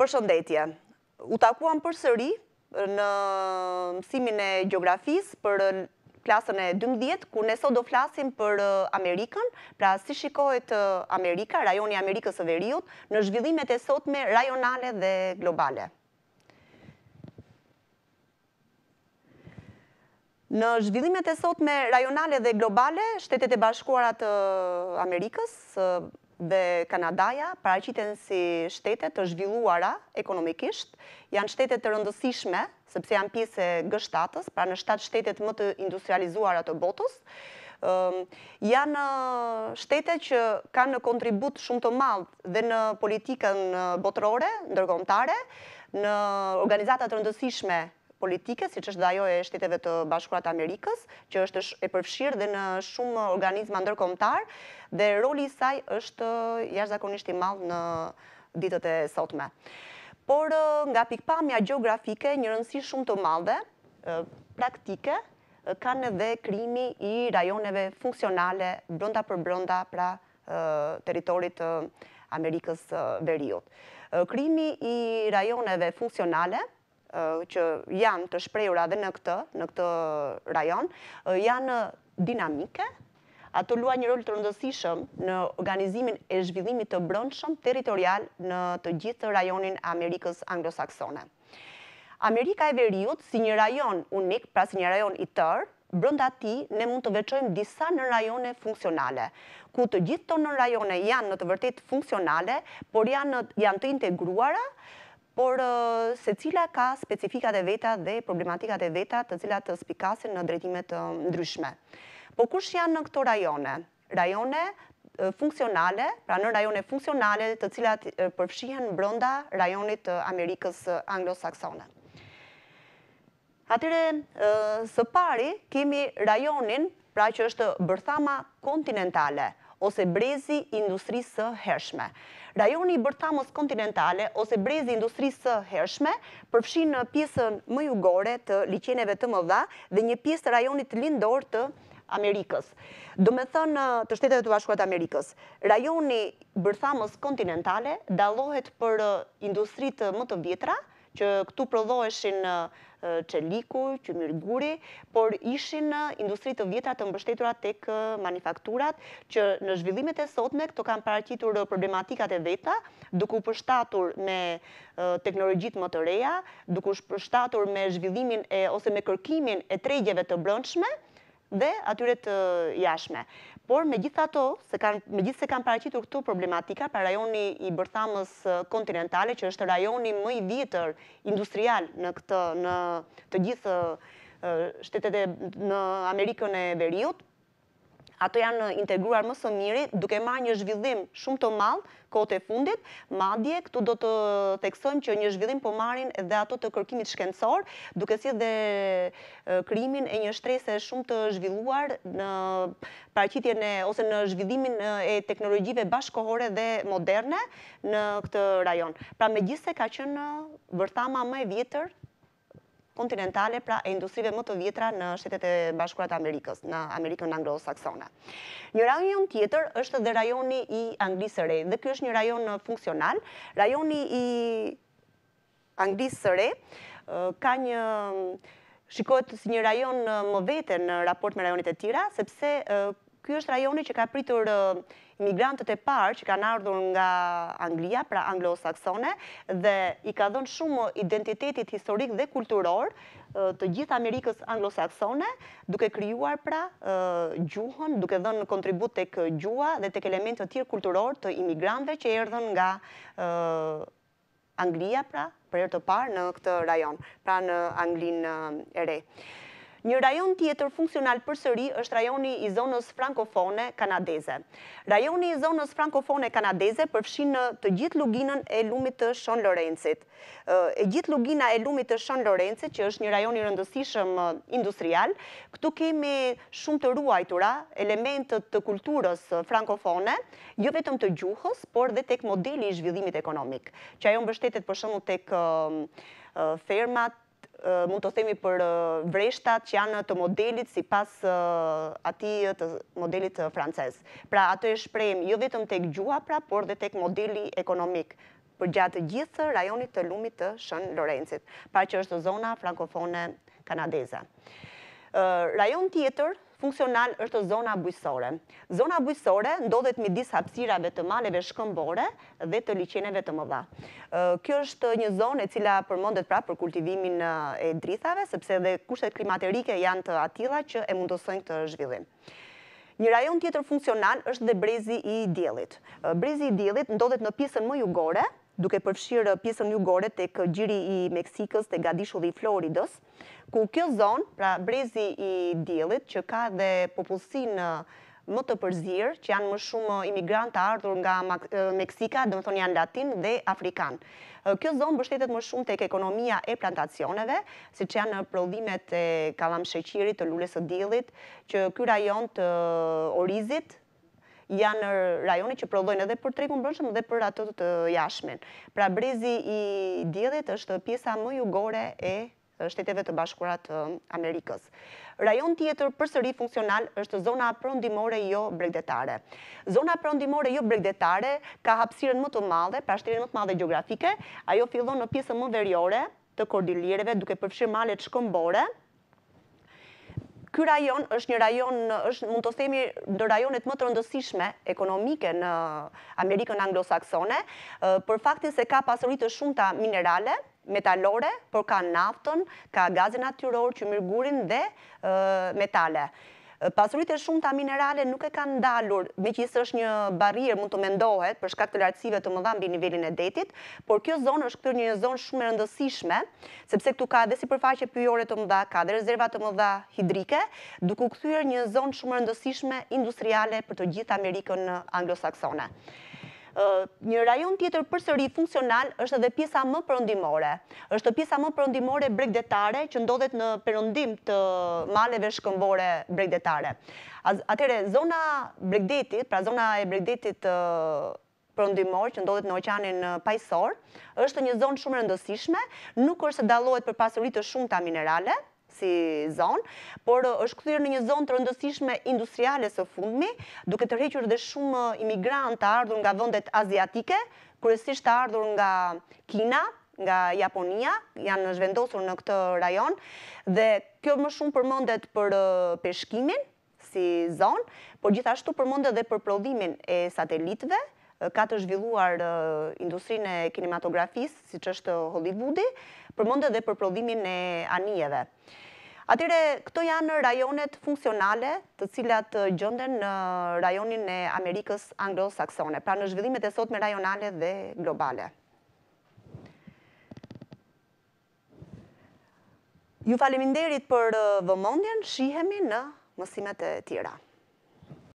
Për shëndetje, u takuam për sëri në mësimin e geografis për klasën e 12, ku neso do flasim për Amerikën, pra si shikohet Amerika, rajoni Amerikës e Veriut, në zhvillimet e sotme rajonale dhe globale. Në zhvillimet e sotme rajonale dhe globale, shtetet e bashkuarat Amerikës, dhe Kanadaja paraqiten si shtete të zhvilluara ekonomikisht, janë shtete të rëndësishme, sepse janë pjesë e G7-s, pra në 7 shtetet më të industrializuara të botës. Janë shtete që kanë në kontribut shumë të madh dhe në politikën botërore, ndërkombëtare, në organizata të rëndësishme politike, si që është dajo e shteteve të bashkurat Amerikës, që është e përfshirë dhe në shumë organizma ndërkomtar, dhe roli saj është jashtë zakonisht i malë në ditët e sotme. Por nga pikpamja geografike, një rëndësi shumë të malëve, praktike, kanë edhe krimi i rajoneve funksionale brënda për brënda pra teritorit Amerikës veriut. Krimi i rajoneve funksionale, që janë të shprejura dhe në këtë, në këtë rajon, janë dinamike, ato lua një rol të rëndësishëm në organizimin e zhvillimit të brëndshëm teritorial në të gjithë rajonin Amerikës anglosaksone. Amerika e veriut, si një rajon unik, pra si një rajon i tërë, brënda ti ne mund të veqojmë disa në rajone funksionale, ku të gjithë të në rajone janë në të vërtit funksionale, por janë, janë të integruara, por uh, se cila ka specifikat e veta dhe problematikat e veta të cilat të spikasin në drejtimet ndryshme. Po kush janë në këto rajone? Rajone uh, funksionale, pra në rajone funksionale të cilat uh, përfshihen bronda rajonit Amerikës anglo-saksone. Atyre, së pari, kemi rajonin, pra që është bërthama kontinentale, ose brezi industrisë së hershme. Rajoni i bërthamës kontinentale ose brezi industrisë së hershme përfshin në pjesën më jugore të liqeneve të më dha dhe një pjesë të rajonit lindor të Amerikës. Do me thënë uh, të shtetet të bashkuat Amerikës, rajoni bërthamës kontinentale dalohet për uh, industrit më të vjetra, që këtu prodhoheshin uh, qeliku, që guri, por ishin industri të vjetra të mbështetura tek manifakturat, që në zhvillimet e sotme këto kanë paracitur problematikat e veta, duku përshtatur me teknologjit më të reja, duku përshtatur me zhvillimin ose me kërkimin e tregjeve të brëndshme, dhe atyre të jashme. Por me gjithë ato, me gjithë se kanë paracitur këtu problematika për rajoni i bërthamës kontinentale, që është rajoni më i vjetër industrial në këtë, në të gjithë shtetet e në Amerikën e Veriut, ato janë integruar më së miri, duke marrë një zhvillim shumë të malë, kote fundit, madje, këtu do të teksojmë që një zhvillim po marrin dhe ato të kërkimit shkencor, duke si dhe krimin e një shtrese shumë të zhvilluar në parqitjen e, ose në zhvillimin e teknologjive bashkohore dhe moderne në këtë rajon. Pra me gjithse ka qënë vërtama më e vjetër kontinentale, pra e industrive më të vjetra në shtetet e bashkurat Amerikës, në Amerikën Anglo-Saksona. Një rajon tjetër është dhe rajoni i Anglisë Re, dhe kjo është një rajon uh, funksional. Rajoni i Anglisë Re uh, ka një shikohet si një rajon uh, më vete në raport me rajonit e tira, sepse kjo është rajoni që ka pritur imigrantët e parë që kanë ardhur nga Anglia, pra anglo-saksone, dhe i ka dhënë shumë identitetit historik dhe kulturor të gjithë Amerikës anglo-saksone, duke kryuar pra gjuhën, duke dhënë kontribut të kë gjua dhe të kelementët tjirë kulturor të imigrantëve që erdhën nga Anglia, pra, për e të parë në këtë rajon, pra në Anglinë e Pra, Një rajon tjetër funksional për sëri është rajoni i zonës frankofone kanadeze. Rajoni i zonës frankofone kanadeze përfshin në të gjithë luginën e lumit të Shon Lorencit. E gjithë lugina e lumit të Shon Lorencit, që është një rajoni rëndësishëm industrial, këtu kemi shumë të ruajtura elementët të kulturës frankofone, jo vetëm të gjuhës, por dhe tek modeli i zhvillimit ekonomik, që ajo mbështetet për shumë tek fermat, mund të themi për vreshtat që janë të modelit si pas ati të modelit frances. Pra ato e shprem jo vetëm tek gjua pra, por dhe tek modeli ekonomik për gjatë gjithë rajonit të lumit të shën Lorencit, pra që është zona frankofone kanadeza. Rajon tjetër funksional është zona bujësore. Zona bujësore ndodhet midis hapsirave të maleve shkëmbore dhe të liqeneve të mëdha. Kjo është një zonë e cila përmondet pra për kultivimin e drithave, sepse dhe kushtet klimaterike janë të atila që e mundosojnë të zhvillim. Një rajon tjetër funksional është dhe brezi i djelit. Brezi i djelit ndodhet në pisën më jugore, duke përfshirë uh, pjesën jugore të këgjiri uh, i Meksikës të Gadishu dhe i Floridës, ku kjo zonë, pra brezi i djelit, që ka dhe popullësinë uh, më të përzirë, që janë më shumë imigrant të ardhur nga Meksika, dhe më thonë janë latin dhe afrikan. Kjo zonë bështetet më shumë të ekonomia e plantacioneve, si që janë prodhimet e kalam shëqirit të lullesë dilit, që kjo rajon të orizit, janë rajoni që prodhojnë edhe për tregun brëndshëm dhe për ato të jashmen. Pra brezi i djelit është pjesa më jugore e shteteve të bashkurat Amerikës. Rajon tjetër përsëri funksional është zona prondimore jo bregdetare. Zona prondimore jo bregdetare ka hapsiren më të madhe, pra më të madhe geografike, ajo fillon në pjesën më verjore të kordilireve duke përfshirë malet shkëmbore, Ky rajon është një rajon është mund të themi ndër rajonet më të rëndësishme ekonomike në Amerikën anglosaksone, për faktin se ka pasuri të shumta minerale, metalore, por ka naftën, ka gazin natyror, çmirgurin dhe metale pasurit e shumë ta minerale nuk e kanë dalur, me që isë është një barirë mund të mendohet për shkak të lartësive të mëdha mbi nivelin e detit, por kjo zonë është këtër një zonë shumë rëndësishme, sepse këtu ka dhe si përfaqe pyjore të mëdha, ka dhe rezervat të mëdha hidrike, duku këtër një zonë shumë rëndësishme industriale për të gjithë Amerikën anglosaksone një rajon tjetër përsëri funksional është edhe pjesa më përëndimore. është pjesa më përëndimore bregdetare që ndodhet në përëndim të maleve shkëmbore bregdetare. Atere, zona bregdetit, pra zona e bregdetit përëndimor që ndodhet në oqanin pajësor, është një zonë shumë rëndësishme, nuk është dalohet për pasurit të shumë minerale, si zonë, por është këthyrë në një zonë të rëndësishme industriale së fundmi, duke të requr dhe shumë imigrant të ardhur nga vëndet aziatike, kërësisht të ardhur nga Kina, nga Japonia, janë në zhvendosur në këtë rajon, dhe kjo më shumë përmëndet për peshkimin si zonë, por gjithashtu përmëndet dhe për prodhimin e satelitve, ka të zhvilluar industrinë kinematografisë, si që është Hollywoodi, përmonde dhe për prodhimin e anijeve. Atire, këto janë rajonet funksionale të cilat gjënden në rajonin e Amerikës anglo-saksone, pra në zhvillimet e sot me rajonale dhe globale. Ju faleminderit për vëmondjen, shihemi në mësimet e tjera.